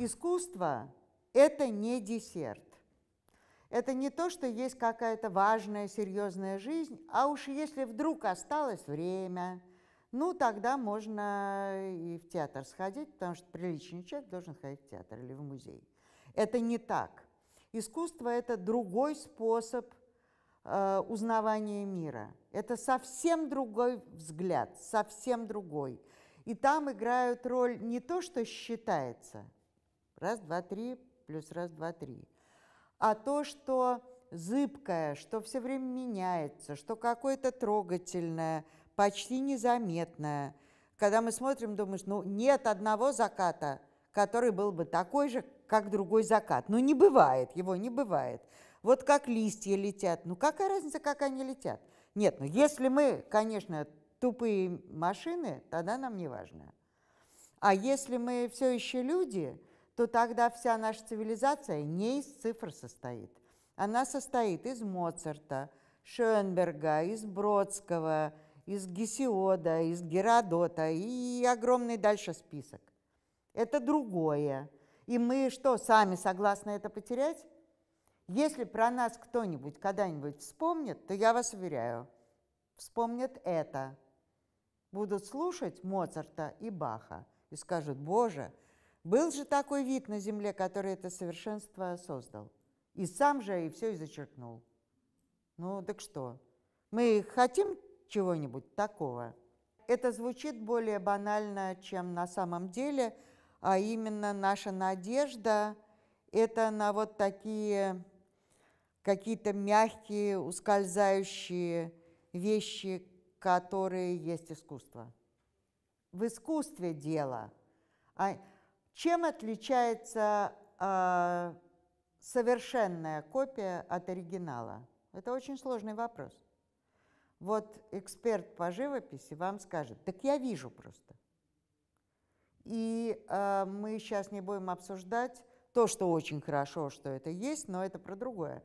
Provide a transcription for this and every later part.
Искусство – это не десерт. Это не то, что есть какая-то важная, серьезная жизнь, а уж если вдруг осталось время, ну, тогда можно и в театр сходить, потому что приличный человек должен ходить в театр или в музей. Это не так. Искусство – это другой способ э, узнавания мира. Это совсем другой взгляд, совсем другой. И там играют роль не то, что считается – Раз, два, три, плюс раз, два, три. А то, что зыбкое, что все время меняется, что какое-то трогательное, почти незаметное. Когда мы смотрим, думаешь, ну нет одного заката, который был бы такой же, как другой закат. Ну не бывает, его не бывает. Вот как листья летят, ну какая разница, как они летят? Нет, ну если мы, конечно, тупые машины, тогда нам не важно. А если мы все еще люди, то тогда вся наша цивилизация не из цифр состоит. Она состоит из Моцарта, Шенберга, из Бродского, из Гесиода, из Геродота и огромный дальше список. Это другое. И мы что, сами согласны это потерять? Если про нас кто-нибудь когда-нибудь вспомнит, то я вас уверяю, вспомнят это. Будут слушать Моцарта и Баха и скажут, боже, был же такой вид на земле, который это совершенство создал. И сам же и все и зачеркнул. Ну так что, мы хотим чего-нибудь такого? Это звучит более банально, чем на самом деле, а именно наша надежда – это на вот такие какие-то мягкие, ускользающие вещи, которые есть искусство. В искусстве дело – а чем отличается э, совершенная копия от оригинала? Это очень сложный вопрос. Вот эксперт по живописи вам скажет, так я вижу просто. И э, мы сейчас не будем обсуждать то, что очень хорошо, что это есть, но это про другое,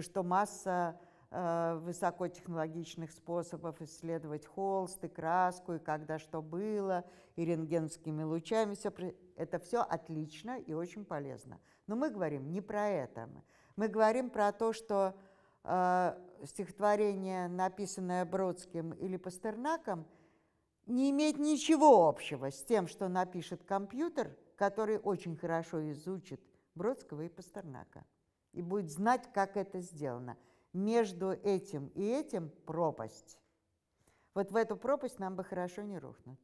что масса Э, высокотехнологичных способов исследовать холст и краску, и когда что было, и рентгенскими лучами. Все, это все отлично и очень полезно. Но мы говорим не про это. Мы говорим про то, что э, стихотворение, написанное Бродским или Пастернаком, не имеет ничего общего с тем, что напишет компьютер, который очень хорошо изучит Бродского и Пастернака и будет знать, как это сделано – между этим и этим пропасть. Вот в эту пропасть нам бы хорошо не рухнуть.